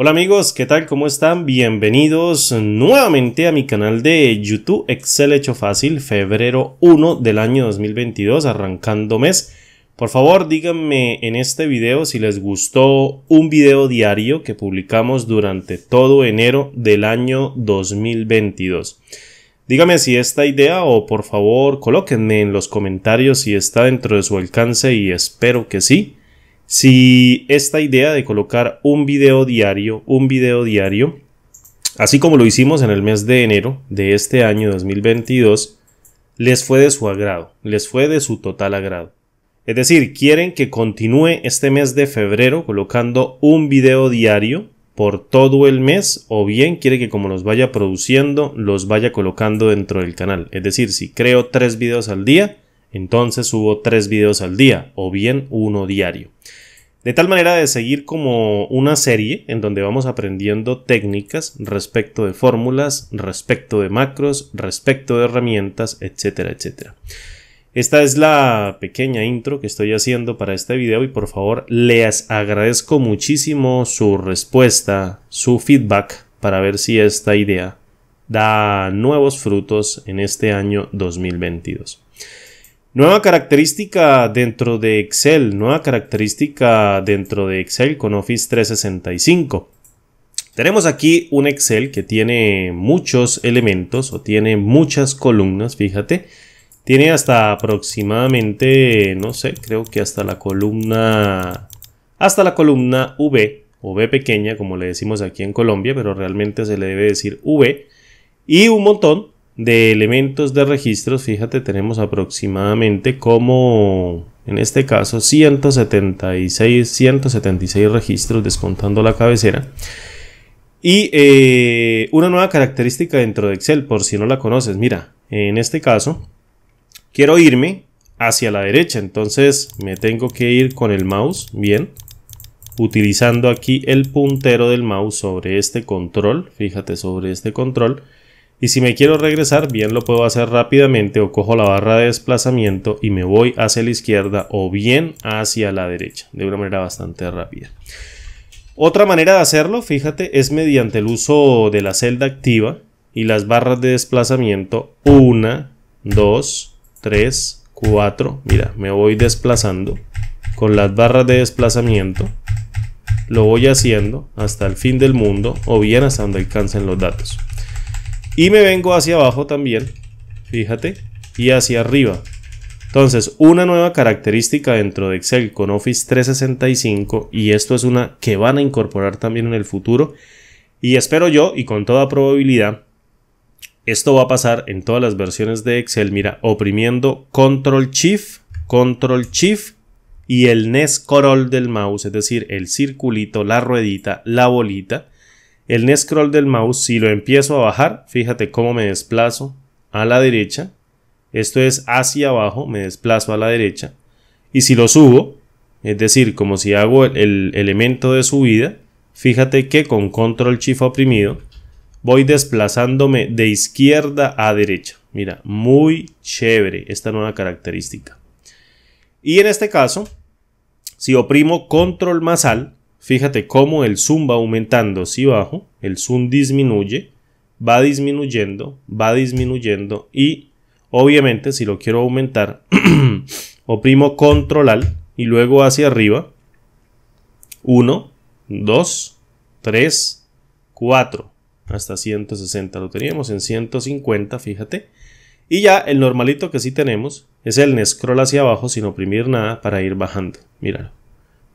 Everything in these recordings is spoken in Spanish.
Hola amigos, ¿qué tal? ¿Cómo están? Bienvenidos nuevamente a mi canal de YouTube Excel Hecho Fácil, febrero 1 del año 2022, arrancando mes. Por favor, díganme en este video si les gustó un video diario que publicamos durante todo enero del año 2022. Dígame si esta idea o por favor colóquenme en los comentarios si está dentro de su alcance y espero que sí si esta idea de colocar un video diario, un video diario, así como lo hicimos en el mes de enero de este año 2022, les fue de su agrado, les fue de su total agrado. Es decir, quieren que continúe este mes de febrero colocando un video diario por todo el mes o bien quiere que como los vaya produciendo los vaya colocando dentro del canal. Es decir, si creo tres videos al día, entonces hubo tres videos al día o bien uno diario. De tal manera de seguir como una serie en donde vamos aprendiendo técnicas respecto de fórmulas, respecto de macros, respecto de herramientas, etcétera, etcétera. Esta es la pequeña intro que estoy haciendo para este video y por favor les agradezco muchísimo su respuesta, su feedback para ver si esta idea da nuevos frutos en este año 2022. Nueva característica dentro de Excel, nueva característica dentro de Excel con Office 365. Tenemos aquí un Excel que tiene muchos elementos o tiene muchas columnas, fíjate. Tiene hasta aproximadamente, no sé, creo que hasta la columna, hasta la columna V o V pequeña, como le decimos aquí en Colombia, pero realmente se le debe decir V. Y un montón de elementos de registros, fíjate, tenemos aproximadamente como, en este caso, 176, 176 registros descontando la cabecera. Y eh, una nueva característica dentro de Excel, por si no la conoces, mira, en este caso, quiero irme hacia la derecha, entonces me tengo que ir con el mouse, bien, utilizando aquí el puntero del mouse sobre este control, fíjate sobre este control, y si me quiero regresar, bien lo puedo hacer rápidamente o cojo la barra de desplazamiento y me voy hacia la izquierda o bien hacia la derecha, de una manera bastante rápida. Otra manera de hacerlo, fíjate, es mediante el uso de la celda activa y las barras de desplazamiento 1, 2, 3, 4. Mira, me voy desplazando con las barras de desplazamiento. Lo voy haciendo hasta el fin del mundo o bien hasta donde alcancen los datos. Y me vengo hacia abajo también, fíjate, y hacia arriba. Entonces, una nueva característica dentro de Excel con Office 365, y esto es una que van a incorporar también en el futuro, y espero yo, y con toda probabilidad, esto va a pasar en todas las versiones de Excel, mira, oprimiendo Control Shift, Control Shift y el NES del mouse, es decir, el circulito, la ruedita, la bolita, el e scroll del mouse, si lo empiezo a bajar, fíjate cómo me desplazo a la derecha. Esto es hacia abajo, me desplazo a la derecha. Y si lo subo, es decir, como si hago el, elemento de subida, fíjate que con control shift oprimido, voy desplazándome de izquierda a derecha. Mira, muy chévere esta nueva característica. Y en este caso, si oprimo control más Fíjate cómo el zoom va aumentando si bajo, el zoom disminuye, va disminuyendo, va disminuyendo y obviamente si lo quiero aumentar, oprimo control al y luego hacia arriba. 1, 2, 3, 4, hasta 160. Lo teníamos en 150, fíjate. Y ya el normalito que sí tenemos es el scroll hacia abajo sin oprimir nada para ir bajando. Míralo.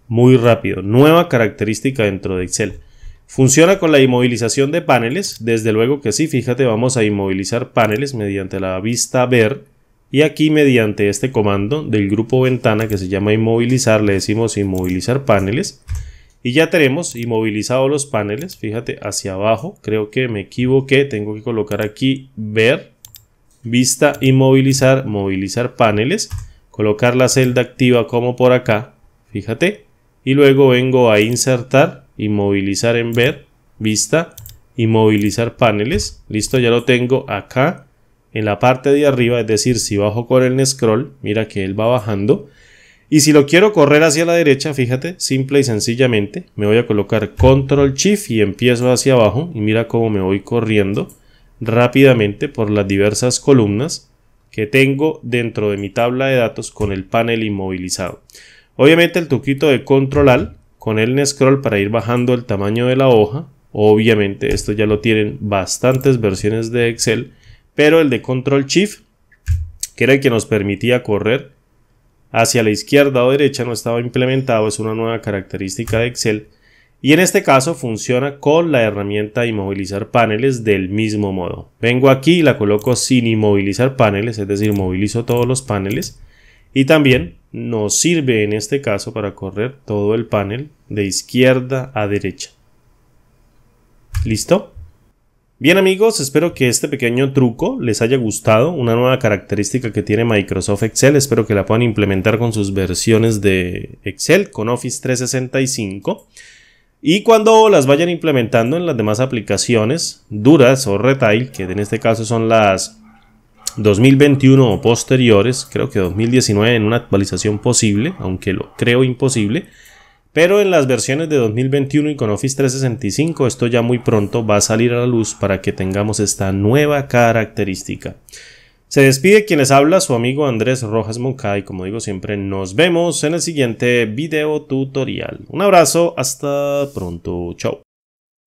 Muy rápido. Nueva característica dentro de Excel. Funciona con la inmovilización de paneles. Desde luego que sí, fíjate, vamos a inmovilizar paneles mediante la vista ver. Y aquí mediante este comando del grupo ventana que se llama inmovilizar, le decimos inmovilizar paneles. Y ya tenemos inmovilizados los paneles. Fíjate, hacia abajo. Creo que me equivoqué. Tengo que colocar aquí ver, vista, inmovilizar, movilizar paneles. Colocar la celda activa como por acá. Fíjate y luego vengo a insertar y movilizar en ver, vista y movilizar paneles. Listo, ya lo tengo acá en la parte de arriba, es decir, si bajo con el scroll, mira que él va bajando. Y si lo quiero correr hacia la derecha, fíjate, simple y sencillamente, me voy a colocar control shift y empiezo hacia abajo y mira cómo me voy corriendo rápidamente por las diversas columnas que tengo dentro de mi tabla de datos con el panel inmovilizado. Obviamente el tuquito de control al con el scroll para ir bajando el tamaño de la hoja. Obviamente esto ya lo tienen bastantes versiones de Excel, pero el de control shift, que era el que nos permitía correr hacia la izquierda o derecha, no estaba implementado, es una nueva característica de Excel. Y en este caso funciona con la herramienta inmovilizar paneles del mismo modo. Vengo aquí y la coloco sin inmovilizar paneles, es decir, movilizo todos los paneles. Y también nos sirve en este caso para correr todo el panel de izquierda a derecha. ¿Listo? Bien amigos, espero que este pequeño truco les haya gustado, una nueva característica que tiene Microsoft Excel, espero que la puedan implementar con sus versiones de Excel, con Office 365. Y cuando las vayan implementando en las demás aplicaciones, duras o retail, que en este caso son las 2021 o posteriores, creo que 2019 en una actualización posible, aunque lo creo imposible, pero en las versiones de 2021 y con Office 365 esto ya muy pronto va a salir a la luz para que tengamos esta nueva característica. Se despide quienes les habla, su amigo Andrés Rojas Moncay, como digo siempre nos vemos en el siguiente video tutorial. Un abrazo, hasta pronto, chao.